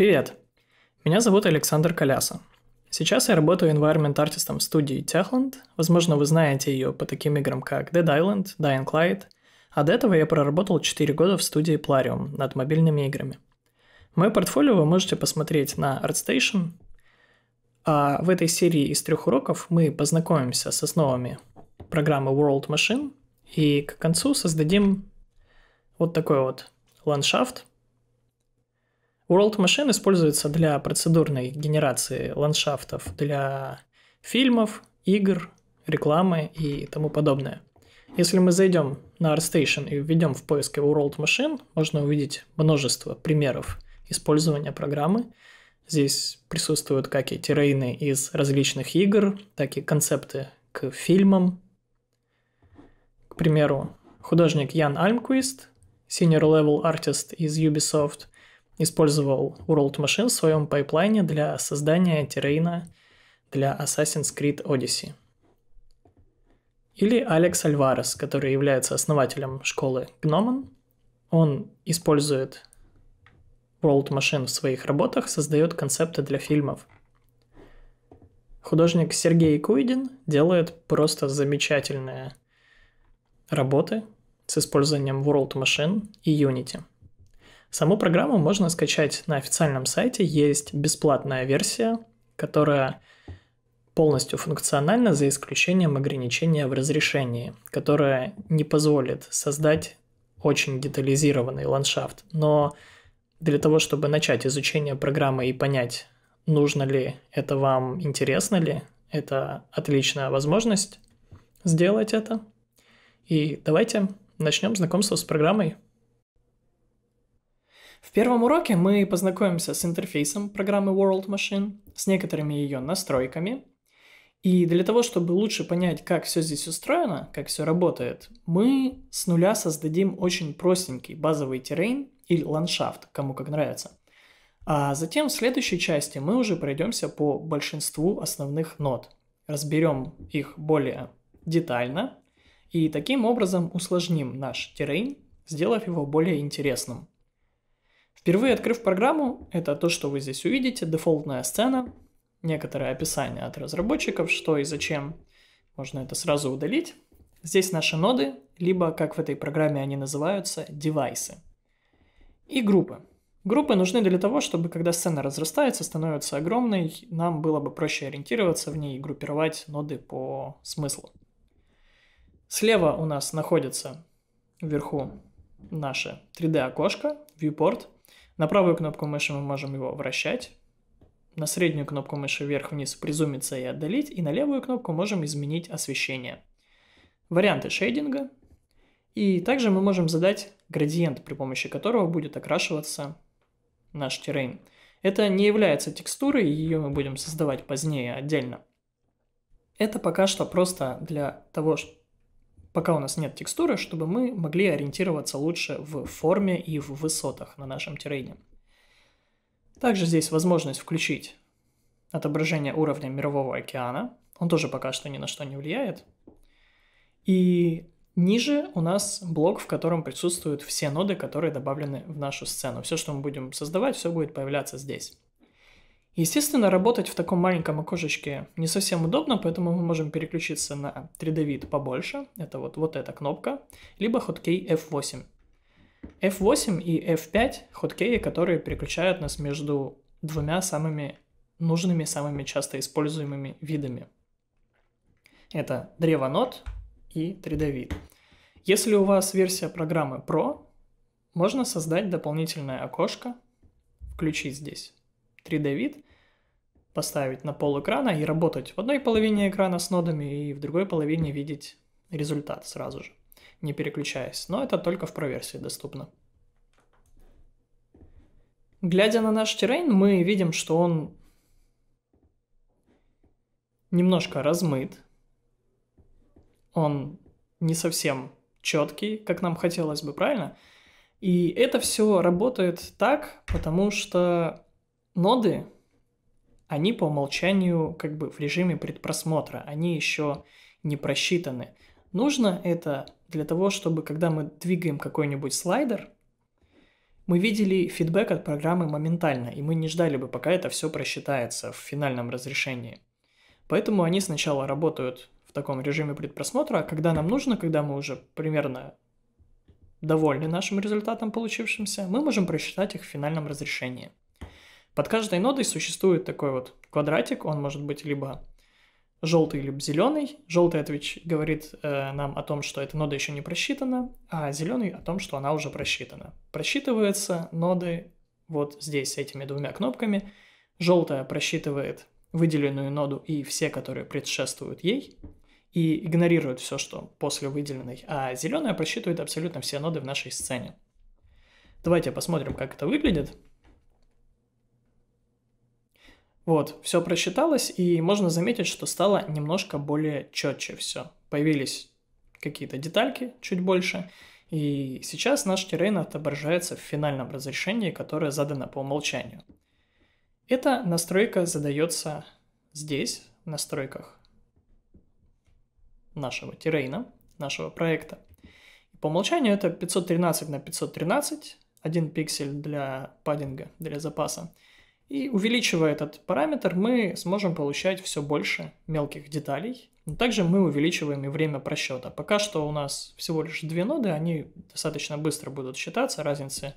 Привет! Меня зовут Александр Коляса. Сейчас я работаю environment-артистом в студии Techland. Возможно, вы знаете ее по таким играм, как Dead Island, Dying Light. А до этого я проработал 4 года в студии Plarium над мобильными играми. Мое портфолио вы можете посмотреть на ArtStation. А в этой серии из трех уроков мы познакомимся с основами программы World Machine и к концу создадим вот такой вот ландшафт – World Machine используется для процедурной генерации ландшафтов для фильмов, игр, рекламы и тому подобное. Если мы зайдем на ArtStation и введем в поиск его World Machine, можно увидеть множество примеров использования программы. Здесь присутствуют как и террейны из различных игр, так и концепты к фильмам. К примеру, художник Ян Альмквист, senior level artist из Ubisoft, использовал World Machine в своем пайплайне для создания террейна для Assassin's Creed Odyssey. Или Алекс Альварес, который является основателем школы Gnomon. Он использует World Machine в своих работах, создает концепты для фильмов. Художник Сергей Куйдин делает просто замечательные работы с использованием World Machine и Unity – Саму программу можно скачать на официальном сайте, есть бесплатная версия, которая полностью функциональна за исключением ограничения в разрешении, которое не позволит создать очень детализированный ландшафт. Но для того, чтобы начать изучение программы и понять, нужно ли это вам, интересно ли, это отличная возможность сделать это. И давайте начнем знакомство с программой. В первом уроке мы познакомимся с интерфейсом программы World Machine, с некоторыми ее настройками. И для того, чтобы лучше понять, как все здесь устроено, как все работает, мы с нуля создадим очень простенький базовый террейн или ландшафт, кому как нравится. А затем в следующей части мы уже пройдемся по большинству основных нод, разберем их более детально и таким образом усложним наш террейн, сделав его более интересным. Впервые открыв программу, это то, что вы здесь увидите, дефолтная сцена, некоторое описание от разработчиков, что и зачем. Можно это сразу удалить. Здесь наши ноды, либо, как в этой программе они называются, девайсы. И группы. Группы нужны для того, чтобы когда сцена разрастается, становится огромной, нам было бы проще ориентироваться в ней и группировать ноды по смыслу. Слева у нас находится вверху наше 3D-окошко, viewport – на правую кнопку мыши мы можем его вращать, на среднюю кнопку мыши вверх-вниз призумиться и отдалить, и на левую кнопку можем изменить освещение. Варианты шейдинга. И также мы можем задать градиент, при помощи которого будет окрашиваться наш террейн. Это не является текстурой, ее мы будем создавать позднее отдельно. Это пока что просто для того, чтобы пока у нас нет текстуры, чтобы мы могли ориентироваться лучше в форме и в высотах на нашем террейне. Также здесь возможность включить отображение уровня мирового океана. Он тоже пока что ни на что не влияет. И ниже у нас блок, в котором присутствуют все ноды, которые добавлены в нашу сцену. Все, что мы будем создавать, все будет появляться здесь. Естественно, работать в таком маленьком окошечке не совсем удобно, поэтому мы можем переключиться на 3D вид побольше, это вот, вот эта кнопка, либо хоткей F8. F8 и F5 хоткеи, которые переключают нас между двумя самыми нужными, самыми часто используемыми видами. Это древо нот и 3D вид. Если у вас версия программы Pro, можно создать дополнительное окошко, включить здесь. 3D вид, поставить на пол экрана и работать в одной половине экрана с нодами и в другой половине видеть результат сразу же, не переключаясь. Но это только в проверсии доступно. Глядя на наш террейн, мы видим, что он немножко размыт. Он не совсем четкий, как нам хотелось бы, правильно? И это все работает так, потому что ноды, они по умолчанию как бы в режиме предпросмотра, они еще не просчитаны. Нужно это для того, чтобы когда мы двигаем какой-нибудь слайдер, мы видели фидбэк от программы моментально, и мы не ждали бы, пока это все просчитается в финальном разрешении. Поэтому они сначала работают в таком режиме предпросмотра, а когда нам нужно, когда мы уже примерно довольны нашим результатом получившимся, мы можем просчитать их в финальном разрешении. Под каждой нодой существует такой вот квадратик, он может быть либо желтый, либо зеленый. Желтый отвеч говорит э, нам о том, что эта нода еще не просчитана, а зеленый о том, что она уже просчитана. Просчитываются ноды вот здесь с этими двумя кнопками. Желтая просчитывает выделенную ноду и все, которые предшествуют ей, и игнорирует все, что после выделенной, а зеленая просчитывает абсолютно все ноды в нашей сцене. Давайте посмотрим, как это выглядит. Вот, все просчиталось, и можно заметить, что стало немножко более четче все. Появились какие-то детальки чуть больше, и сейчас наш террейн отображается в финальном разрешении, которое задано по умолчанию. Эта настройка задается здесь, в настройках нашего террейна, нашего проекта. По умолчанию это 513 на 513, один пиксель для паддинга, для запаса. И увеличивая этот параметр, мы сможем получать все больше мелких деталей. Но также мы увеличиваем и время просчета. Пока что у нас всего лишь две ноды, они достаточно быстро будут считаться, разница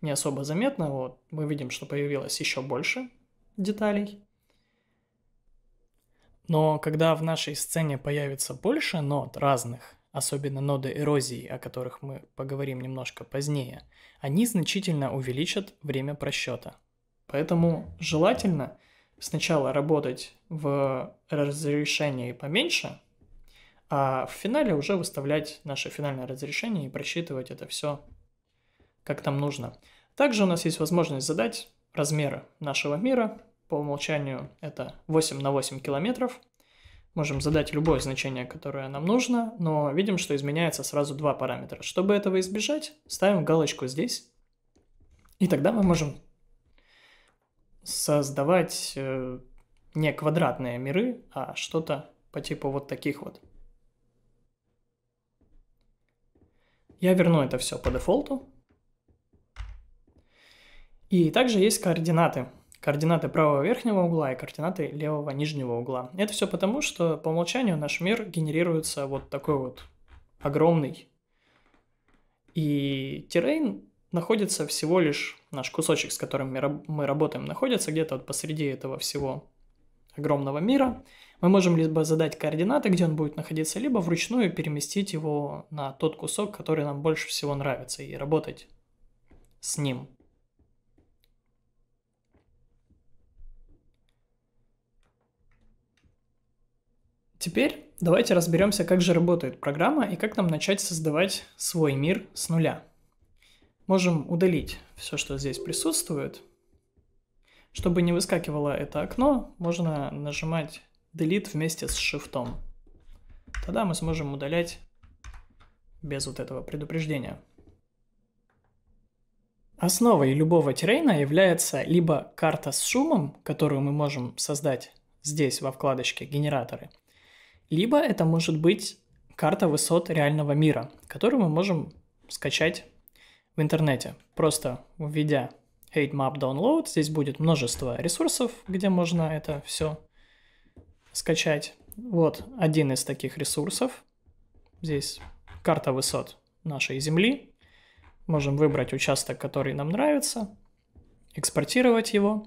не особо заметна. Вот мы видим, что появилось еще больше деталей. Но когда в нашей сцене появится больше нод разных, особенно ноды эрозии, о которых мы поговорим немножко позднее, они значительно увеличат время просчета – Поэтому желательно сначала работать в разрешении поменьше, а в финале уже выставлять наше финальное разрешение и просчитывать это все как там нужно. Также у нас есть возможность задать размеры нашего мира. По умолчанию это 8 на 8 километров. Можем задать любое значение, которое нам нужно, но видим, что изменяется сразу два параметра. Чтобы этого избежать, ставим галочку здесь, и тогда мы можем создавать э, не квадратные миры, а что-то по типу вот таких вот. Я верну это все по дефолту. И также есть координаты. Координаты правого верхнего угла и координаты левого нижнего угла. Это все потому, что по умолчанию наш мир генерируется вот такой вот огромный. И террейн находится всего лишь наш кусочек, с которым мы работаем, находится где-то вот посреди этого всего огромного мира, мы можем либо задать координаты, где он будет находиться, либо вручную переместить его на тот кусок, который нам больше всего нравится, и работать с ним. Теперь давайте разберемся, как же работает программа и как нам начать создавать свой мир с нуля. Можем удалить все, что здесь присутствует. Чтобы не выскакивало это окно, можно нажимать Delete вместе с Shift. Тогда мы сможем удалять без вот этого предупреждения. Основой любого террейна является либо карта с шумом, которую мы можем создать здесь во вкладочке «Генераторы», либо это может быть карта высот реального мира, которую мы можем скачать в интернете. Просто введя hate map download, здесь будет множество ресурсов, где можно это все скачать. Вот один из таких ресурсов. Здесь карта высот нашей Земли. Можем выбрать участок, который нам нравится, экспортировать его.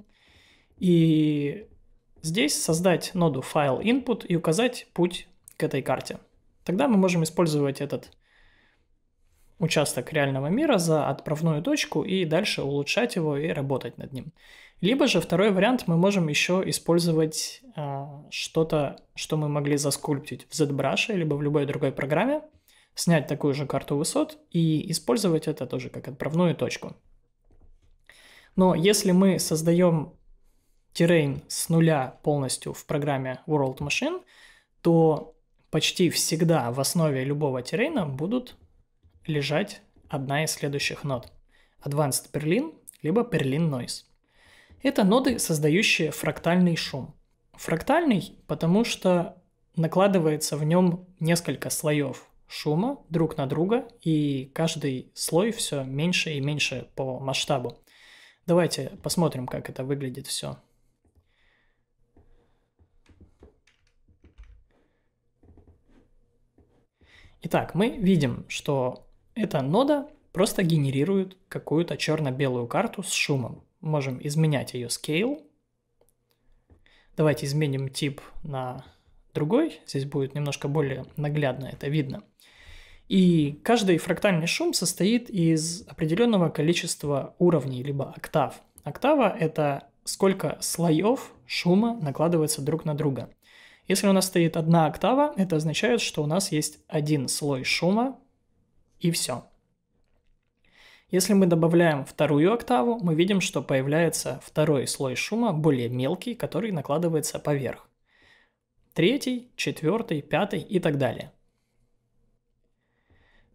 И здесь создать ноду file input и указать путь к этой карте. Тогда мы можем использовать этот участок реального мира за отправную точку и дальше улучшать его и работать над ним. Либо же второй вариант, мы можем еще использовать э, что-то, что мы могли заскульптить в ZBrush, либо в любой другой программе, снять такую же карту высот и использовать это тоже как отправную точку. Но если мы создаем terrain с нуля полностью в программе World Machine, то почти всегда в основе любого террейна будут лежать одна из следующих нод. Advanced Perlin, либо Perlin Noise. Это ноды, создающие фрактальный шум. Фрактальный, потому что накладывается в нем несколько слоев шума друг на друга, и каждый слой все меньше и меньше по масштабу. Давайте посмотрим, как это выглядит все. Итак, мы видим, что эта нода просто генерирует какую-то черно-белую карту с шумом. Можем изменять ее scale. Давайте изменим тип на другой. Здесь будет немножко более наглядно это видно. И каждый фрактальный шум состоит из определенного количества уровней, либо октав. Октава — это сколько слоев шума накладывается друг на друга. Если у нас стоит одна октава, это означает, что у нас есть один слой шума и все. Если мы добавляем вторую октаву, мы видим, что появляется второй слой шума, более мелкий, который накладывается поверх. Третий, четвертый, пятый и так далее.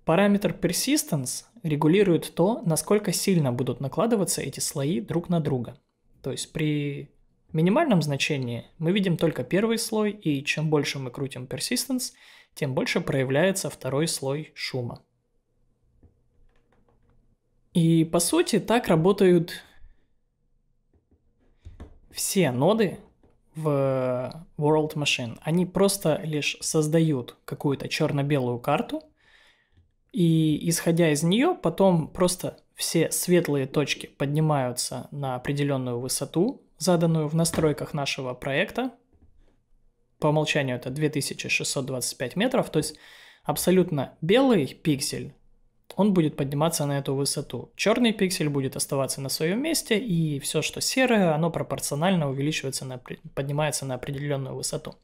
Параметр persistence регулирует то, насколько сильно будут накладываться эти слои друг на друга. То есть при минимальном значении мы видим только первый слой, и чем больше мы крутим persistence, тем больше проявляется второй слой шума. И по сути так работают все ноды в World Machine. Они просто лишь создают какую-то черно-белую карту, и исходя из нее, потом просто все светлые точки поднимаются на определенную высоту, заданную в настройках нашего проекта. По умолчанию это 2625 метров, то есть абсолютно белый пиксель он будет подниматься на эту высоту. Черный пиксель будет оставаться на своем месте, и все, что серое, оно пропорционально увеличивается, на, поднимается на определенную высоту.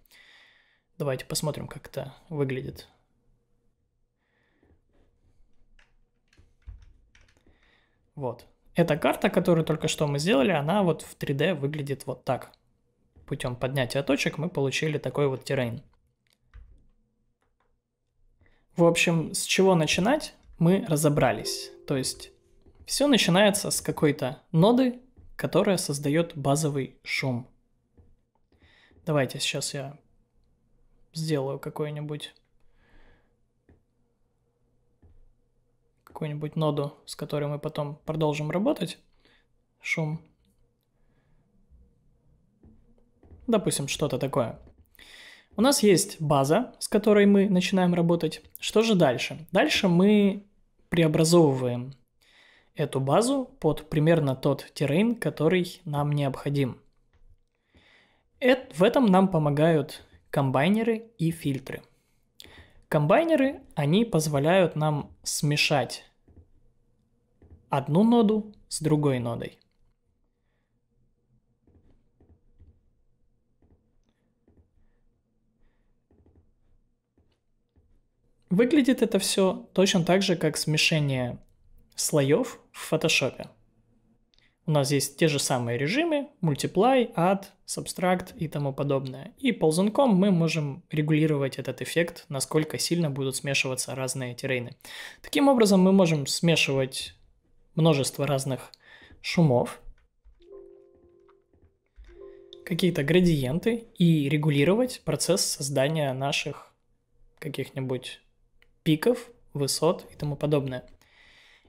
Давайте посмотрим, как это выглядит. Вот. Эта карта, которую только что мы сделали, она вот в 3D выглядит вот так. Путем поднятия точек мы получили такой вот террейн. В общем, с чего начинать? мы разобрались. То есть все начинается с какой-то ноды, которая создает базовый шум. Давайте сейчас я сделаю какую нибудь какую-нибудь ноду, с которой мы потом продолжим работать. Шум. Допустим, что-то такое. У нас есть база, с которой мы начинаем работать. Что же дальше? Дальше мы преобразовываем эту базу под примерно тот террейн, который нам необходим. Это, в этом нам помогают комбайнеры и фильтры. Комбайнеры, они позволяют нам смешать одну ноду с другой нодой. Выглядит это все точно так же, как смешение слоев в фотошопе. У нас есть те же самые режимы, multiply, add, subtract и тому подобное. И ползунком мы можем регулировать этот эффект, насколько сильно будут смешиваться разные террейны. Таким образом, мы можем смешивать множество разных шумов, какие-то градиенты и регулировать процесс создания наших каких-нибудь пиков, высот и тому подобное.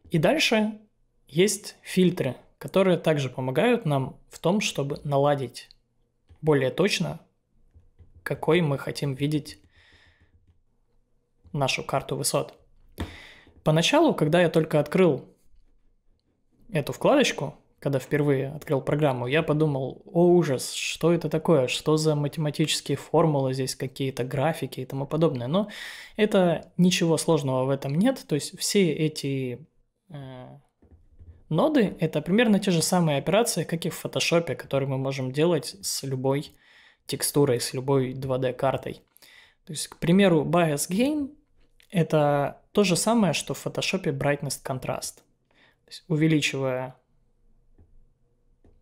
И дальше есть фильтры, которые также помогают нам в том, чтобы наладить более точно, какой мы хотим видеть нашу карту высот. Поначалу, когда я только открыл эту вкладочку, когда впервые открыл программу, я подумал, о ужас, что это такое, что за математические формулы здесь, какие-то графики и тому подобное. Но это ничего сложного в этом нет, то есть все эти э, ноды – это примерно те же самые операции, как и в Photoshop, которые мы можем делать с любой текстурой, с любой 2D-картой. То есть, к примеру, Bias Gain – это то же самое, что в Photoshop Brightness Contrast. То есть, увеличивая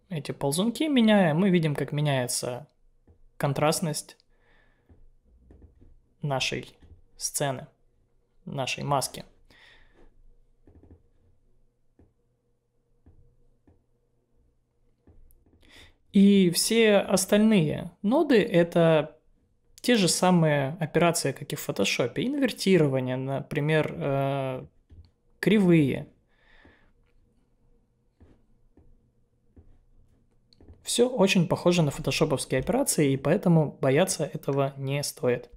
эти ползунки меняя, мы видим, как меняется контрастность нашей сцены, нашей маски. И все остальные ноды — это те же самые операции, как и в Photoshop. Инвертирование, например, э, кривые — Все очень похоже на фотошоповские операции, и поэтому бояться этого не стоит.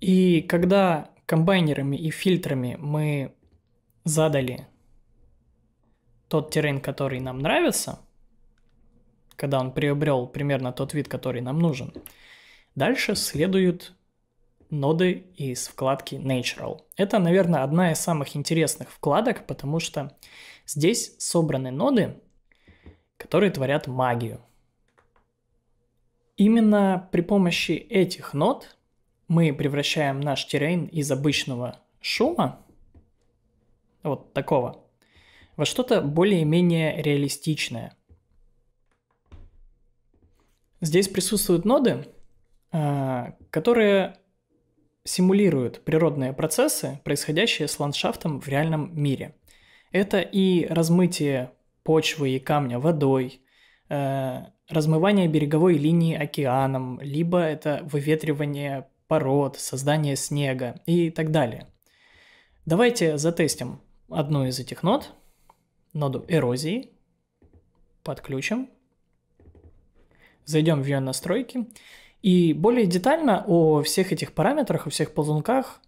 И когда комбайнерами и фильтрами мы задали тот террейн, который нам нравится, когда он приобрел примерно тот вид, который нам нужен, дальше следуют ноды из вкладки Natural. Это, наверное, одна из самых интересных вкладок, потому что здесь собраны ноды, которые творят магию. Именно при помощи этих нот мы превращаем наш террейн из обычного шума, вот такого, во что-то более-менее реалистичное. Здесь присутствуют ноды, а, которые симулируют природные процессы, происходящие с ландшафтом в реальном мире. Это и размытие почвы и камня водой, э, размывание береговой линии океаном, либо это выветривание пород, создание снега и так далее. Давайте затестим одну из этих нод, ноду эрозии, подключим, зайдем в ее настройки и более детально о всех этих параметрах, о всех ползунках,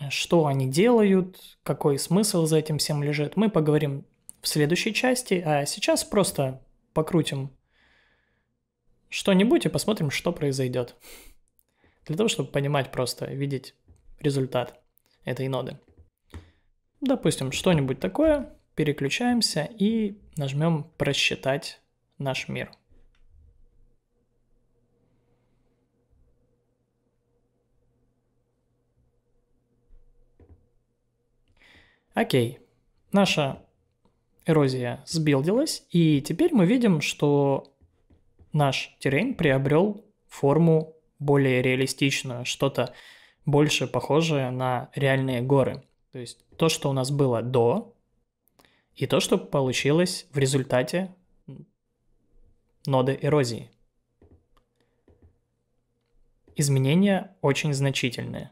э, что они делают, какой смысл за этим всем лежит, мы поговорим в следующей части, а сейчас просто покрутим что-нибудь и посмотрим, что произойдет. Для того, чтобы понимать просто, видеть результат этой ноды. Допустим, что-нибудь такое, переключаемся и нажмем «Просчитать наш мир». Окей, наша эрозия сбилдилась, и теперь мы видим, что наш террейн приобрел форму более реалистичную, что-то больше похожее на реальные горы. То есть то, что у нас было до, и то, что получилось в результате ноды эрозии. Изменения очень значительные.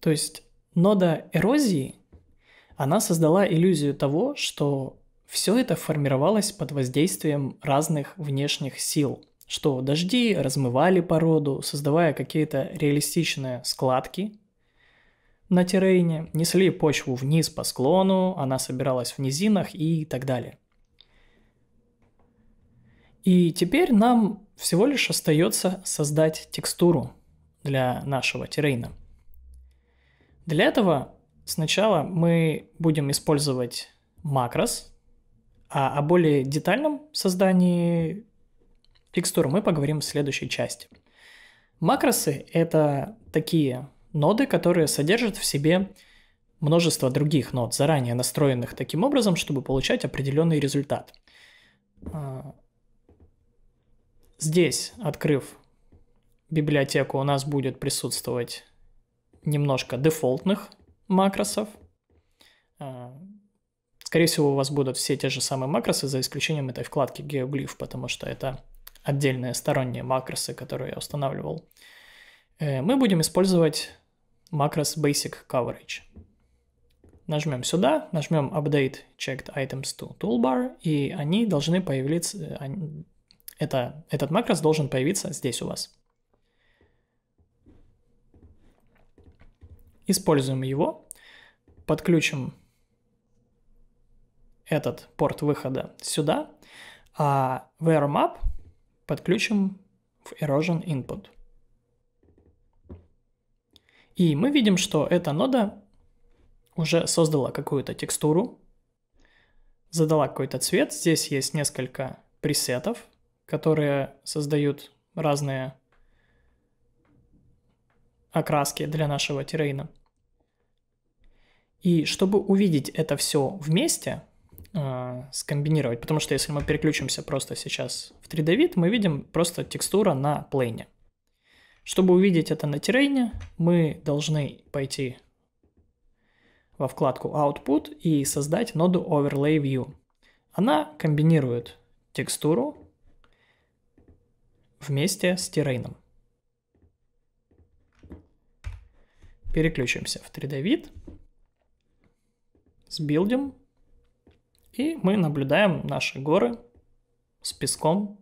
То есть нода эрозии она создала иллюзию того, что все это формировалось под воздействием разных внешних сил, что дожди размывали породу, создавая какие-то реалистичные складки на террейне, несли почву вниз по склону, она собиралась в низинах и так далее. И теперь нам всего лишь остается создать текстуру для нашего террейна. Для этого Сначала мы будем использовать макрос, а о более детальном создании текстур мы поговорим в следующей части. Макросы — это такие ноды, которые содержат в себе множество других нод, заранее настроенных таким образом, чтобы получать определенный результат. А, здесь, открыв библиотеку, у нас будет присутствовать немножко дефолтных макросов. А, скорее всего, у вас будут все те же самые макросы, за исключением этой вкладки Geoglyph, потому что это отдельные сторонние макросы, которые я устанавливал. Э, мы будем использовать макрос Basic Coverage. Нажмем сюда, нажмем Update Checked Items to Toolbar, и они должны появиться, э, это, этот макрос должен появиться здесь у вас. Используем его, подключим этот порт выхода сюда, а VR подключим в Erosion Input. И мы видим, что эта нода уже создала какую-то текстуру, задала какой-то цвет. Здесь есть несколько пресетов, которые создают разные окраски для нашего террейна. И чтобы увидеть это все вместе, э, скомбинировать, потому что если мы переключимся просто сейчас в 3D вид, мы видим просто текстура на плейне. Чтобы увидеть это на террейне, мы должны пойти во вкладку Output и создать ноду Overlay View. Она комбинирует текстуру вместе с террейном. Переключимся в 3D вид, сбилдим, и мы наблюдаем наши горы с песком.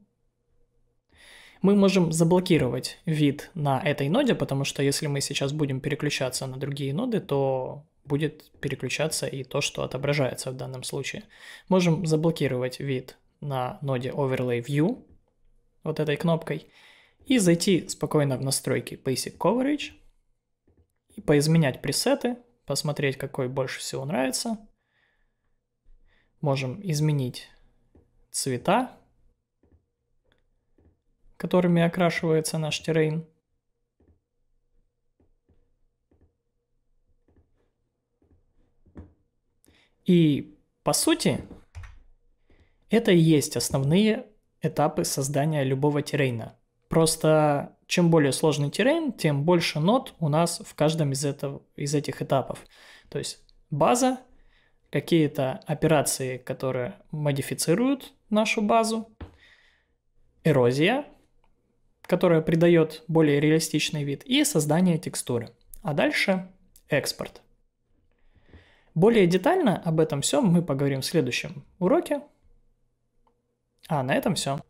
Мы можем заблокировать вид на этой ноде, потому что если мы сейчас будем переключаться на другие ноды, то будет переключаться и то, что отображается в данном случае. Можем заблокировать вид на ноде Overlay View вот этой кнопкой и зайти спокойно в настройки Basic Coverage – и поизменять пресеты, посмотреть, какой больше всего нравится. Можем изменить цвета, которыми окрашивается наш террейн. И, по сути, это и есть основные этапы создания любого террейна. Просто чем более сложный террейн, тем больше нот у нас в каждом из, этого, из этих этапов. То есть база, какие-то операции, которые модифицируют нашу базу, эрозия, которая придает более реалистичный вид, и создание текстуры. А дальше экспорт. Более детально об этом всем мы поговорим в следующем уроке. А на этом все.